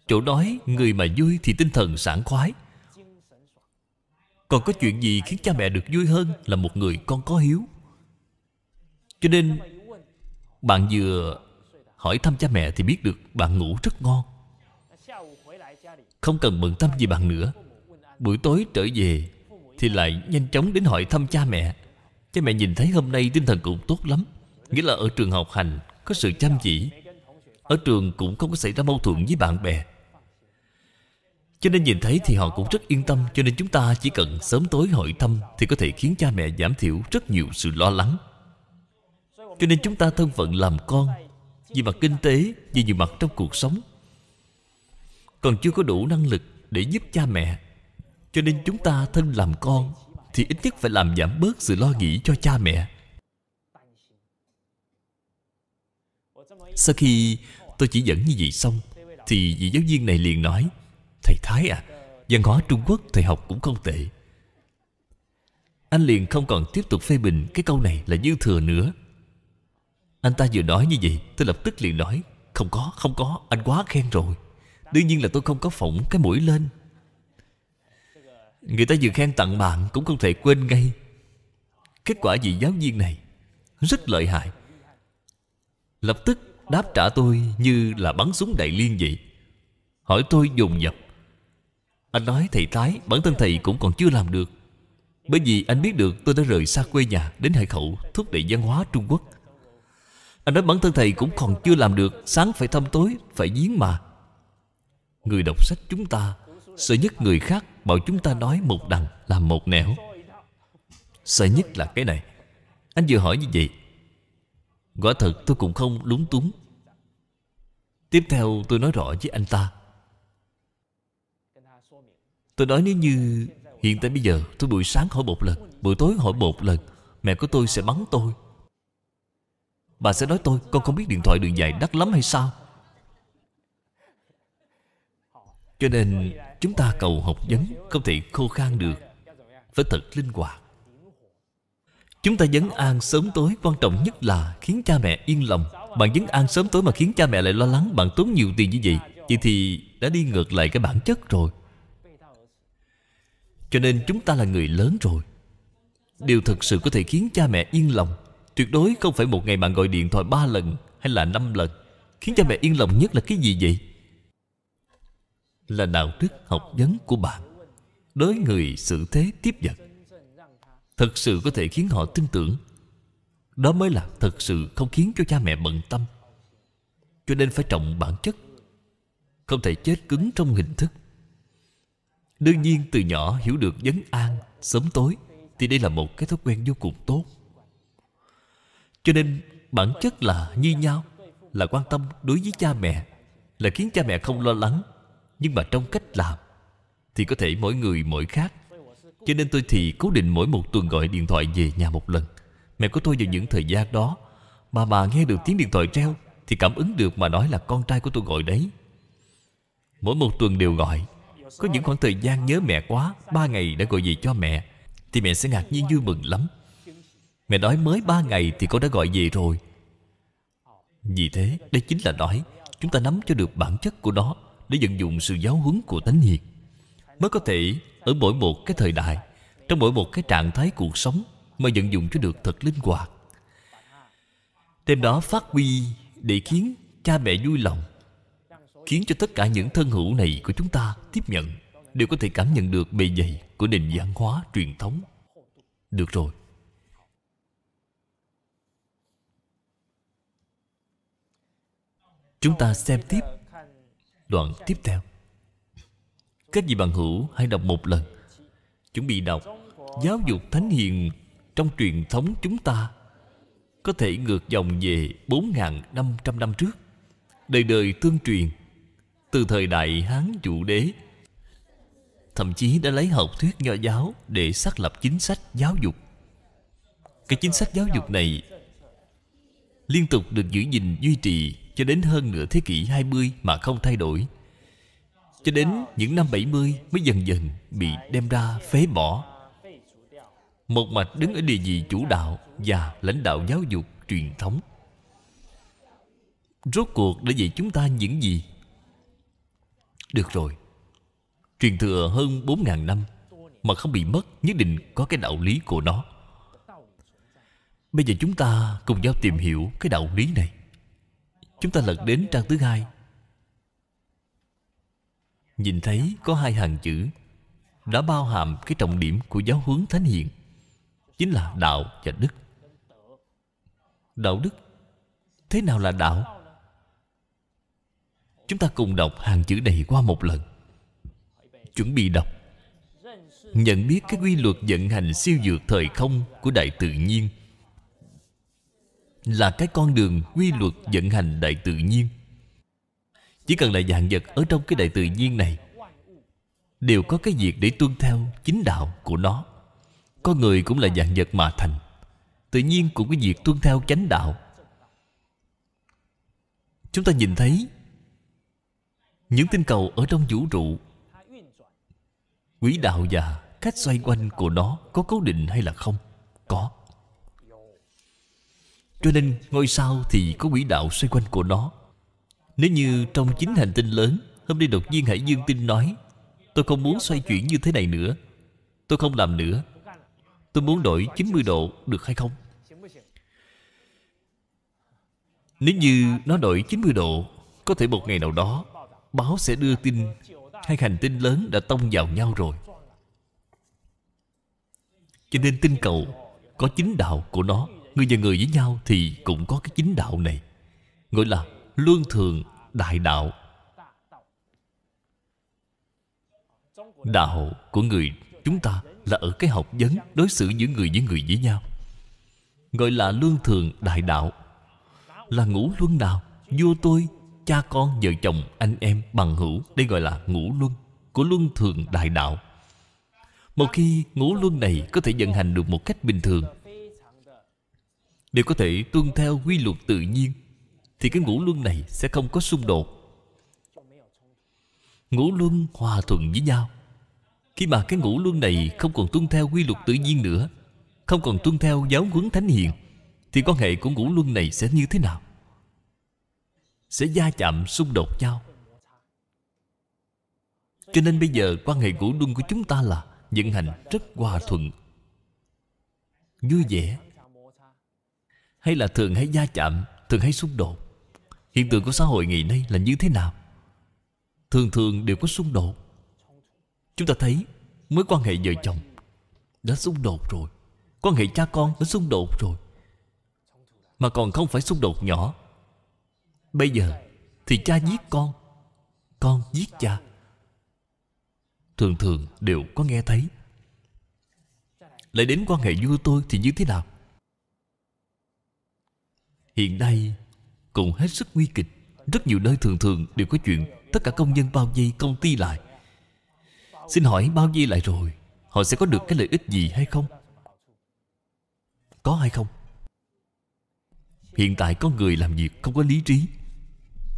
Chỗ đói người mà vui thì tinh thần sảng khoái Còn có chuyện gì khiến cha mẹ được vui hơn Là một người con có hiếu Cho nên Bạn vừa hỏi thăm cha mẹ thì biết được bạn ngủ rất ngon không cần bận tâm gì bạn nữa Buổi tối trở về Thì lại nhanh chóng đến hỏi thăm cha mẹ Cha mẹ nhìn thấy hôm nay tinh thần cũng tốt lắm Nghĩa là ở trường học hành Có sự chăm chỉ Ở trường cũng không có xảy ra mâu thuẫn với bạn bè Cho nên nhìn thấy thì họ cũng rất yên tâm Cho nên chúng ta chỉ cần sớm tối hỏi thăm Thì có thể khiến cha mẹ giảm thiểu rất nhiều sự lo lắng Cho nên chúng ta thân phận làm con Vì mặt kinh tế Vì nhiều mặt trong cuộc sống còn chưa có đủ năng lực để giúp cha mẹ cho nên chúng ta thân làm con thì ít nhất phải làm giảm bớt sự lo nghĩ cho cha mẹ sau khi tôi chỉ dẫn như vậy xong thì vị giáo viên này liền nói thầy thái à văn hóa trung quốc thầy học cũng không tệ anh liền không còn tiếp tục phê bình cái câu này là dư thừa nữa anh ta vừa nói như vậy tôi lập tức liền nói không có không có anh quá khen rồi Đương nhiên là tôi không có phỏng cái mũi lên Người ta vừa khen tặng bạn Cũng không thể quên ngay Kết quả vị giáo viên này Rất lợi hại Lập tức đáp trả tôi Như là bắn súng đại liên vậy Hỏi tôi dùng nhập Anh nói thầy tái Bản thân thầy cũng còn chưa làm được Bởi vì anh biết được tôi đã rời xa quê nhà Đến Hải Khẩu thúc đẩy văn hóa Trung Quốc Anh nói bản thân thầy cũng còn chưa làm được Sáng phải thăm tối Phải giếng mà Người đọc sách chúng ta Sợ nhất người khác bảo chúng ta nói một đằng làm một nẻo Sợ nhất là cái này Anh vừa hỏi như vậy Quả thật tôi cũng không lúng túng Tiếp theo tôi nói rõ với anh ta Tôi nói nếu như Hiện tại bây giờ tôi buổi sáng hỏi một lần Buổi tối hỏi một lần Mẹ của tôi sẽ bắn tôi Bà sẽ nói tôi Con không biết điện thoại đường dài đắt lắm hay sao Cho nên chúng ta cầu học vấn Không thể khô khan được Phải thật linh hoạt Chúng ta vấn an sớm tối Quan trọng nhất là khiến cha mẹ yên lòng Bạn vấn an sớm tối mà khiến cha mẹ lại lo lắng Bạn tốn nhiều tiền như vậy Vậy thì đã đi ngược lại cái bản chất rồi Cho nên chúng ta là người lớn rồi Điều thực sự có thể khiến cha mẹ yên lòng Tuyệt đối không phải một ngày bạn gọi điện thoại ba lần Hay là năm lần Khiến cha mẹ yên lòng nhất là cái gì vậy là đạo đức học vấn của bạn đối người xử thế tiếp vật thật sự có thể khiến họ tin tưởng đó mới là thật sự không khiến cho cha mẹ bận tâm cho nên phải trọng bản chất không thể chết cứng trong hình thức đương nhiên từ nhỏ hiểu được vấn an sớm tối thì đây là một cái thói quen vô cùng tốt cho nên bản chất là như nhau là quan tâm đối với cha mẹ là khiến cha mẹ không lo lắng nhưng mà trong cách làm thì có thể mỗi người mỗi khác cho nên tôi thì cố định mỗi một tuần gọi điện thoại về nhà một lần mẹ của tôi vào những thời gian đó bà bà nghe được tiếng điện thoại treo thì cảm ứng được mà nói là con trai của tôi gọi đấy mỗi một tuần đều gọi có những khoảng thời gian nhớ mẹ quá ba ngày đã gọi về cho mẹ thì mẹ sẽ ngạc nhiên vui mừng lắm mẹ nói mới ba ngày thì con đã gọi về rồi vì thế đây chính là nói chúng ta nắm cho được bản chất của nó để vận dụng sự giáo huấn của tánh hiền mới có thể ở mỗi một cái thời đại trong mỗi một cái trạng thái cuộc sống mà vận dụng cho được thật linh hoạt thêm đó phát huy để khiến cha mẹ vui lòng khiến cho tất cả những thân hữu này của chúng ta tiếp nhận đều có thể cảm nhận được bề dày của nền văn hóa truyền thống được rồi chúng ta xem tiếp đoạn tiếp theo Các vị bằng hữu hãy đọc một lần Chuẩn bị đọc Giáo dục thánh hiền trong truyền thống chúng ta Có thể ngược dòng về 4.500 năm trước Đời đời tương truyền Từ thời đại Hán Vũ Đế Thậm chí đã lấy học thuyết nho giáo Để xác lập chính sách giáo dục Cái chính sách giáo dục này Liên tục được giữ gìn duy trì cho đến hơn nửa thế kỷ 20 mà không thay đổi cho đến những năm 70 mới dần dần bị đem ra phế bỏ. Một mạch đứng ở địa vị chủ đạo và lãnh đạo giáo dục truyền thống. Rốt cuộc đã dạy chúng ta những gì? Được rồi, truyền thừa hơn 4.000 năm mà không bị mất nhất định có cái đạo lý của nó. Bây giờ chúng ta cùng nhau tìm hiểu cái đạo lý này. Chúng ta lật đến trang thứ hai Nhìn thấy có hai hàng chữ Đã bao hàm cái trọng điểm của giáo huấn thánh hiền Chính là đạo và đức Đạo đức Thế nào là đạo? Chúng ta cùng đọc hàng chữ này qua một lần Chuẩn bị đọc Nhận biết cái quy luật vận hành siêu dược thời không Của đại tự nhiên là cái con đường quy luật vận hành đại tự nhiên chỉ cần là dạng vật ở trong cái đại tự nhiên này đều có cái việc để tuân theo chính đạo của nó con người cũng là dạng vật mà thành tự nhiên cũng cái việc tuân theo chánh đạo chúng ta nhìn thấy những tinh cầu ở trong vũ trụ quỹ đạo và cách xoay quanh của nó có cố định hay là không có cho nên ngôi sao thì có quỹ đạo xoay quanh của nó Nếu như trong chính hành tinh lớn Hôm nay đột nhiên Hải Dương Tinh nói Tôi không muốn xoay chuyển như thế này nữa Tôi không làm nữa Tôi muốn đổi 90 độ được hay không? Nếu như nó đổi 90 độ Có thể một ngày nào đó Báo sẽ đưa tin Hai hành tinh lớn đã tông vào nhau rồi Cho nên tinh cầu Có chính đạo của nó người và người với nhau thì cũng có cái chính đạo này gọi là luân thường đại đạo đạo của người chúng ta là ở cái học vấn đối xử giữa người với người với nhau gọi là luân thường đại đạo là ngũ luân đạo vua tôi cha con vợ chồng anh em bằng hữu đây gọi là ngũ luân của luân thường đại đạo một khi ngũ luân này có thể vận hành được một cách bình thường đều có thể tuân theo quy luật tự nhiên thì cái ngũ luân này sẽ không có xung đột ngũ luân hòa thuận với nhau khi mà cái ngũ luân này không còn tuân theo quy luật tự nhiên nữa không còn tuân theo giáo huấn thánh hiền thì quan hệ của ngũ luân này sẽ như thế nào sẽ gia chạm xung đột nhau cho nên bây giờ quan hệ ngũ luân của chúng ta là vận hành rất hòa thuận vui vẻ hay là thường hay gia chạm thường hay xung đột hiện tượng của xã hội ngày nay là như thế nào thường thường đều có xung đột chúng ta thấy mối quan hệ vợ chồng đã xung đột rồi quan hệ cha con đã xung đột rồi mà còn không phải xung đột nhỏ bây giờ thì cha giết con con giết cha thường thường đều có nghe thấy lại đến quan hệ vua tôi thì như thế nào hiện nay cũng hết sức nguy kịch rất nhiều nơi thường thường đều có chuyện tất cả công nhân bao vây công ty lại xin hỏi bao vây lại rồi họ sẽ có được cái lợi ích gì hay không có hay không hiện tại con người làm việc không có lý trí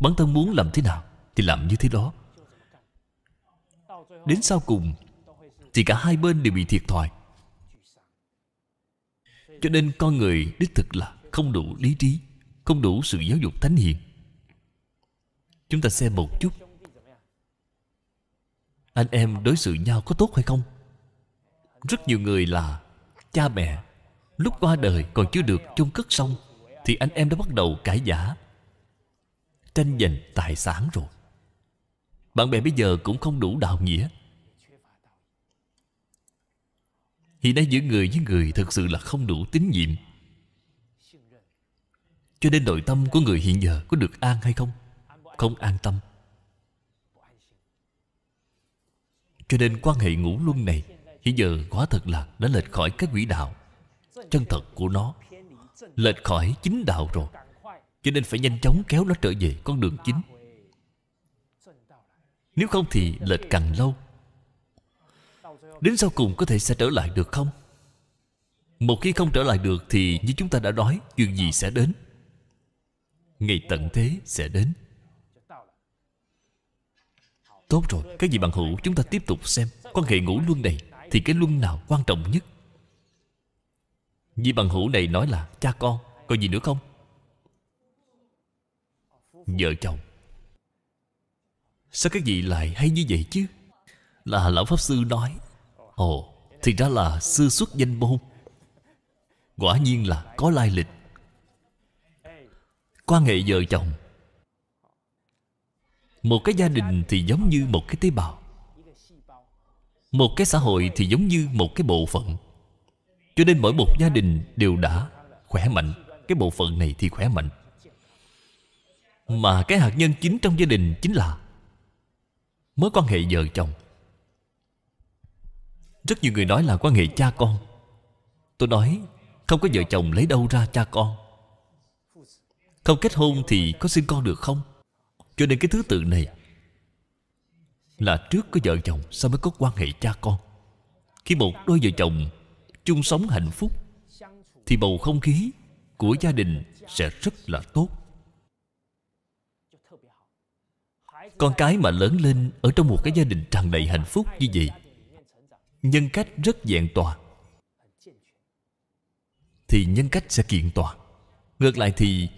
bản thân muốn làm thế nào thì làm như thế đó đến sau cùng thì cả hai bên đều bị thiệt thòi cho nên con người đích thực là không đủ lý trí không đủ sự giáo dục thánh hiền Chúng ta xem một chút Anh em đối xử nhau có tốt hay không Rất nhiều người là Cha mẹ Lúc qua đời còn chưa được chôn cất xong Thì anh em đã bắt đầu cãi giả Tranh giành tài sản rồi Bạn bè bây giờ cũng không đủ đạo nghĩa Hiện nay giữa người với người thực sự là không đủ tín nhiệm cho nên nội tâm của người hiện giờ có được an hay không? Không an tâm Cho nên quan hệ ngũ luân này Hiện giờ quá thật là đã lệch khỏi cái quỹ đạo Chân thật của nó Lệch khỏi chính đạo rồi Cho nên phải nhanh chóng kéo nó trở về con đường chính Nếu không thì lệch càng lâu Đến sau cùng có thể sẽ trở lại được không? Một khi không trở lại được thì như chúng ta đã nói Chuyện gì sẽ đến Ngày tận thế sẽ đến Tốt rồi, các vị bằng hữu Chúng ta tiếp tục xem Quan hệ ngũ luân này Thì cái luân nào quan trọng nhất Vị bằng hữu này nói là Cha con, có gì nữa không Vợ chồng Sao các vị lại hay như vậy chứ Là lão Pháp Sư nói Ồ, thì ra là sư xuất danh môn Quả nhiên là có lai lịch quan hệ vợ chồng một cái gia đình thì giống như một cái tế bào một cái xã hội thì giống như một cái bộ phận cho nên mỗi một gia đình đều đã khỏe mạnh cái bộ phận này thì khỏe mạnh mà cái hạt nhân chính trong gia đình chính là mối quan hệ vợ chồng rất nhiều người nói là quan hệ cha con tôi nói không có vợ chồng lấy đâu ra cha con không kết hôn thì có sinh con được không Cho nên cái thứ tự này Là trước có vợ chồng Sau mới có quan hệ cha con Khi một đôi vợ chồng chung sống hạnh phúc Thì bầu không khí của gia đình sẽ rất là tốt Con cái mà lớn lên Ở trong một cái gia đình tràn đầy hạnh phúc như vậy Nhân cách rất vẹn toàn Thì nhân cách sẽ kiện toàn Ngược lại thì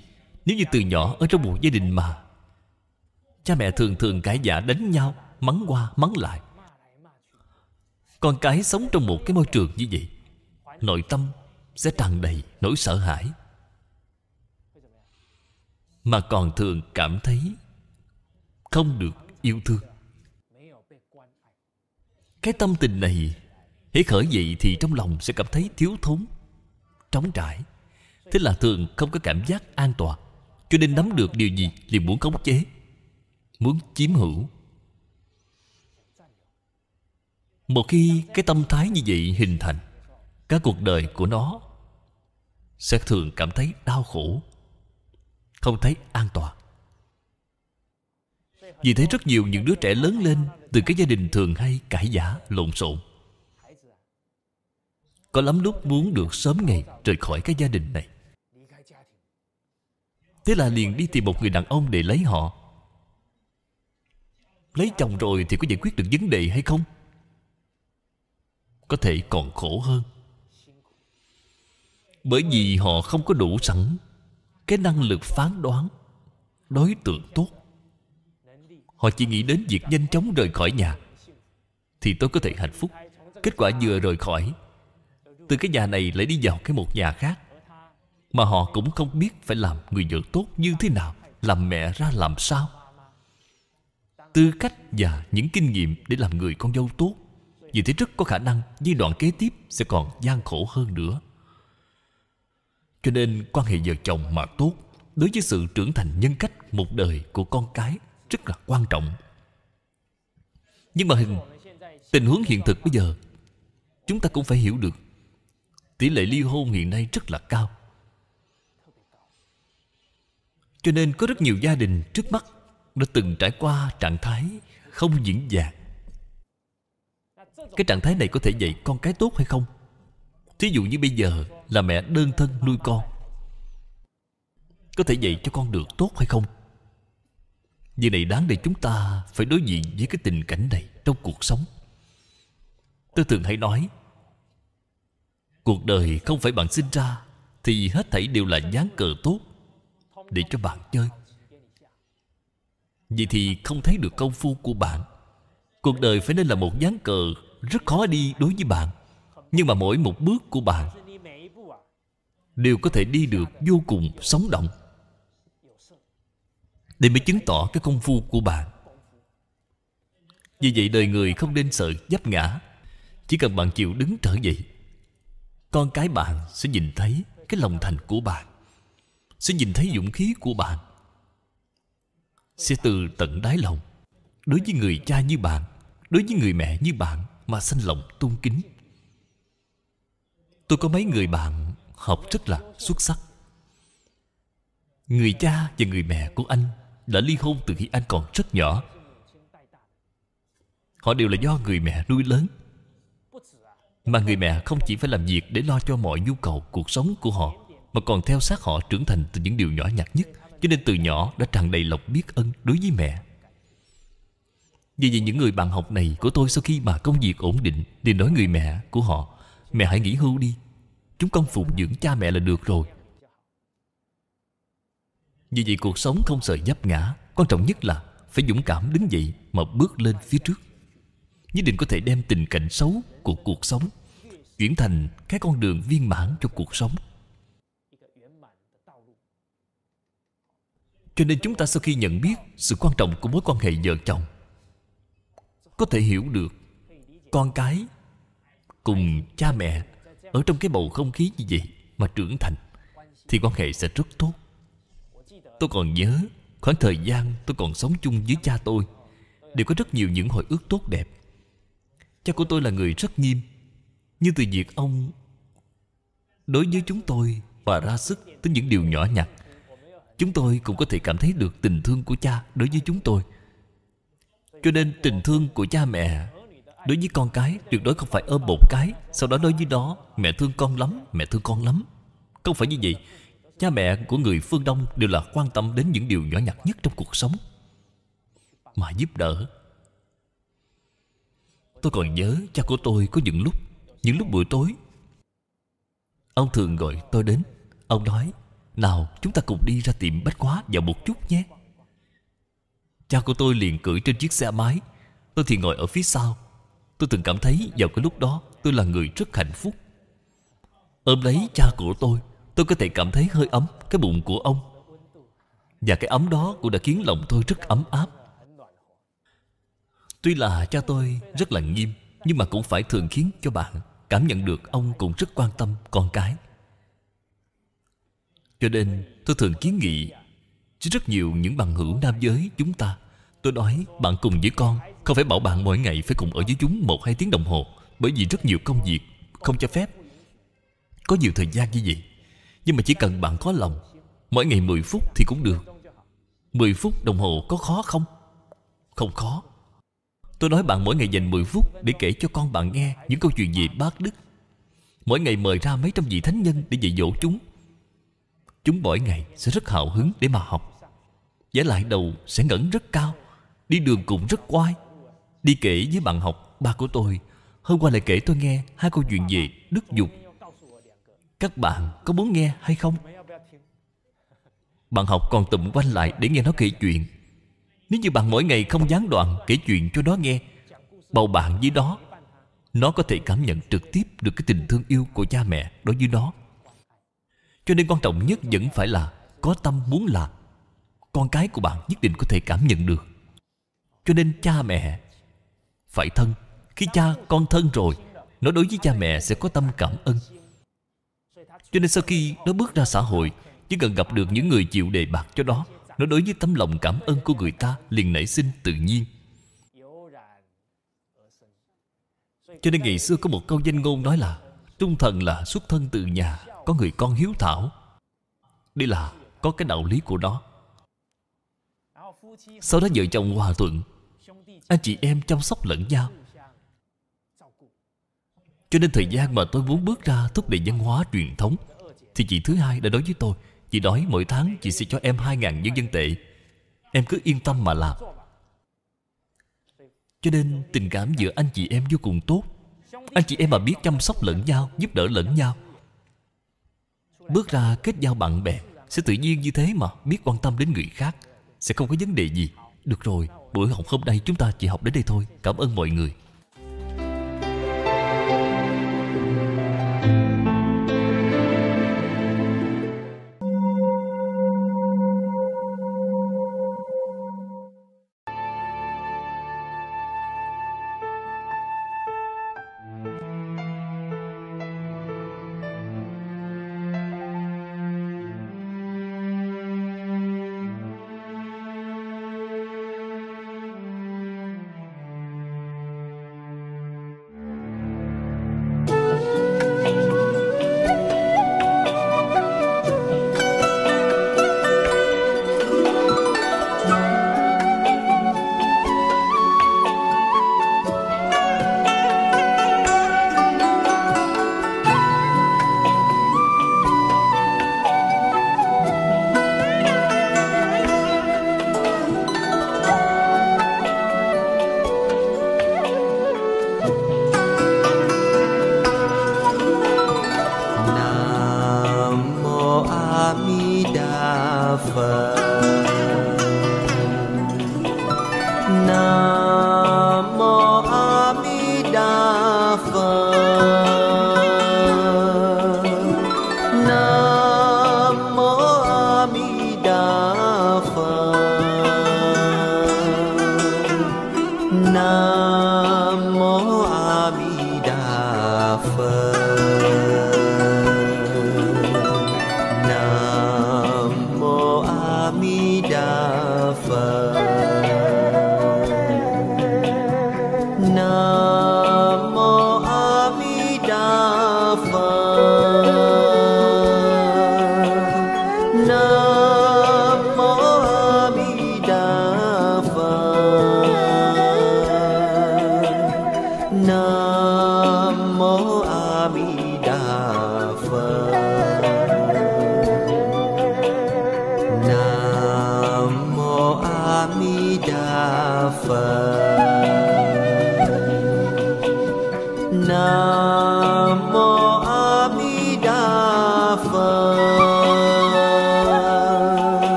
nếu như từ nhỏ ở trong một gia đình mà Cha mẹ thường thường cãi giả đánh nhau Mắng qua mắng lại Con cái sống trong một cái môi trường như vậy Nội tâm sẽ tràn đầy nỗi sợ hãi Mà còn thường cảm thấy Không được yêu thương Cái tâm tình này Hãy khởi dậy thì trong lòng sẽ cảm thấy thiếu thốn Trống trải Thế là thường không có cảm giác an toàn cho nên nắm được điều gì liền muốn khống chế Muốn chiếm hữu Một khi cái tâm thái như vậy hình thành Cả cuộc đời của nó Sẽ thường cảm thấy đau khổ Không thấy an toàn Vì thế rất nhiều những đứa trẻ lớn lên Từ cái gia đình thường hay cãi giả, lộn xộn Có lắm lúc muốn được sớm ngày rời khỏi cái gia đình này Thế là liền đi tìm một người đàn ông để lấy họ Lấy chồng rồi thì có giải quyết được vấn đề hay không? Có thể còn khổ hơn Bởi vì họ không có đủ sẵn Cái năng lực phán đoán Đối tượng tốt Họ chỉ nghĩ đến việc nhanh chóng rời khỏi nhà Thì tôi có thể hạnh phúc Kết quả vừa rời khỏi Từ cái nhà này lại đi vào cái một nhà khác mà họ cũng không biết phải làm người vợ tốt như thế nào Làm mẹ ra làm sao Tư cách và những kinh nghiệm để làm người con dâu tốt Vì thế rất có khả năng giai đoạn kế tiếp sẽ còn gian khổ hơn nữa Cho nên quan hệ vợ chồng mà tốt Đối với sự trưởng thành nhân cách một đời của con cái Rất là quan trọng Nhưng mà hình Tình huống hiện thực bây giờ Chúng ta cũng phải hiểu được Tỷ lệ ly hôn hiện nay rất là cao cho nên có rất nhiều gia đình trước mắt Đã từng trải qua trạng thái không diễn dạng Cái trạng thái này có thể dạy con cái tốt hay không? Thí dụ như bây giờ là mẹ đơn thân nuôi con Có thể dạy cho con được tốt hay không? Vì này đáng để chúng ta phải đối diện với cái tình cảnh này trong cuộc sống Tôi thường hay nói Cuộc đời không phải bạn sinh ra Thì hết thảy đều là dáng cờ tốt để cho bạn chơi Vậy thì không thấy được công phu của bạn Cuộc đời phải nên là một dáng cờ Rất khó đi đối với bạn Nhưng mà mỗi một bước của bạn Đều có thể đi được vô cùng sống động Để mới chứng tỏ cái công phu của bạn Vì vậy đời người không nên sợ dấp ngã Chỉ cần bạn chịu đứng trở dậy Con cái bạn sẽ nhìn thấy Cái lòng thành của bạn sẽ nhìn thấy dũng khí của bạn sẽ từ tận đáy lòng đối với người cha như bạn đối với người mẹ như bạn mà sanh lòng tôn kính tôi có mấy người bạn học rất là xuất sắc người cha và người mẹ của anh đã ly hôn từ khi anh còn rất nhỏ họ đều là do người mẹ nuôi lớn mà người mẹ không chỉ phải làm việc để lo cho mọi nhu cầu cuộc sống của họ mà còn theo sát họ trưởng thành từ những điều nhỏ nhặt nhất cho nên từ nhỏ đã tràn đầy lòng biết ơn đối với mẹ vì vậy những người bạn học này của tôi sau khi mà công việc ổn định thì nói người mẹ của họ mẹ hãy nghỉ hưu đi chúng con phụng dưỡng cha mẹ là được rồi vì vậy cuộc sống không sợ dấp ngã quan trọng nhất là phải dũng cảm đứng dậy mà bước lên phía trước nhất định có thể đem tình cảnh xấu của cuộc sống chuyển thành cái con đường viên mãn cho cuộc sống Cho nên chúng ta sau khi nhận biết Sự quan trọng của mối quan hệ vợ chồng Có thể hiểu được Con cái Cùng cha mẹ Ở trong cái bầu không khí như vậy Mà trưởng thành Thì quan hệ sẽ rất tốt Tôi còn nhớ Khoảng thời gian tôi còn sống chung với cha tôi Đều có rất nhiều những hồi ức tốt đẹp Cha của tôi là người rất nghiêm như từ việc ông Đối với chúng tôi Và ra sức tới những điều nhỏ nhặt Chúng tôi cũng có thể cảm thấy được tình thương của cha đối với chúng tôi Cho nên tình thương của cha mẹ Đối với con cái Tuyệt đối không phải ôm một cái Sau đó đối với đó Mẹ thương con lắm Mẹ thương con lắm Không phải như vậy Cha mẹ của người phương Đông Đều là quan tâm đến những điều nhỏ nhặt nhất trong cuộc sống Mà giúp đỡ Tôi còn nhớ cha của tôi có những lúc Những lúc buổi tối Ông thường gọi tôi đến Ông nói nào chúng ta cùng đi ra tiệm bách hóa vào một chút nhé Cha của tôi liền cưỡi trên chiếc xe máy Tôi thì ngồi ở phía sau Tôi từng cảm thấy vào cái lúc đó Tôi là người rất hạnh phúc Ôm lấy cha của tôi Tôi có thể cảm thấy hơi ấm Cái bụng của ông Và cái ấm đó cũng đã khiến lòng tôi rất ấm áp Tuy là cha tôi rất là nghiêm Nhưng mà cũng phải thường khiến cho bạn Cảm nhận được ông cũng rất quan tâm con cái cho nên tôi thường kiến nghị Chứ rất nhiều những bằng hữu nam giới chúng ta Tôi nói bạn cùng với con Không phải bảo bạn mỗi ngày phải cùng ở với chúng một hai tiếng đồng hồ Bởi vì rất nhiều công việc Không cho phép Có nhiều thời gian như vậy Nhưng mà chỉ cần bạn có lòng Mỗi ngày 10 phút thì cũng được 10 phút đồng hồ có khó không? Không khó Tôi nói bạn mỗi ngày dành 10 phút Để kể cho con bạn nghe những câu chuyện về bác Đức Mỗi ngày mời ra mấy trăm vị thánh nhân Để dạy dỗ chúng Chúng mỗi ngày sẽ rất hào hứng để mà học Giả lại đầu sẽ ngẩng rất cao Đi đường cũng rất quai Đi kể với bạn học Ba của tôi Hôm qua lại kể tôi nghe Hai câu chuyện về đức dục Các bạn có muốn nghe hay không? Bạn học còn tụm quanh lại để nghe nó kể chuyện Nếu như bạn mỗi ngày không gián đoạn kể chuyện cho nó nghe Bầu bạn với đó Nó có thể cảm nhận trực tiếp được cái tình thương yêu của cha mẹ đối với nó cho nên quan trọng nhất vẫn phải là Có tâm muốn làm Con cái của bạn nhất định có thể cảm nhận được Cho nên cha mẹ Phải thân Khi cha con thân rồi Nó đối với cha mẹ sẽ có tâm cảm ơn Cho nên sau khi nó bước ra xã hội Chỉ cần gặp được những người chịu đề bạc cho đó Nó đối với tấm lòng cảm ơn của người ta Liền nảy sinh tự nhiên Cho nên ngày xưa có một câu danh ngôn nói là Trung thần là xuất thân từ nhà có người con hiếu thảo Đây là có cái đạo lý của nó Sau đó vợ chồng hòa thuận Anh chị em chăm sóc lẫn nhau Cho nên thời gian mà tôi muốn bước ra thúc đẩy văn hóa truyền thống Thì chị thứ hai đã nói với tôi Chị nói mỗi tháng chị sẽ cho em hai ngàn nhân dân tệ Em cứ yên tâm mà làm Cho nên tình cảm giữa anh chị em vô cùng tốt Anh chị em mà biết chăm sóc lẫn nhau Giúp đỡ lẫn nhau Bước ra kết giao bạn bè Sẽ tự nhiên như thế mà biết quan tâm đến người khác Sẽ không có vấn đề gì Được rồi, buổi học hôm nay chúng ta chỉ học đến đây thôi Cảm ơn mọi người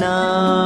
now.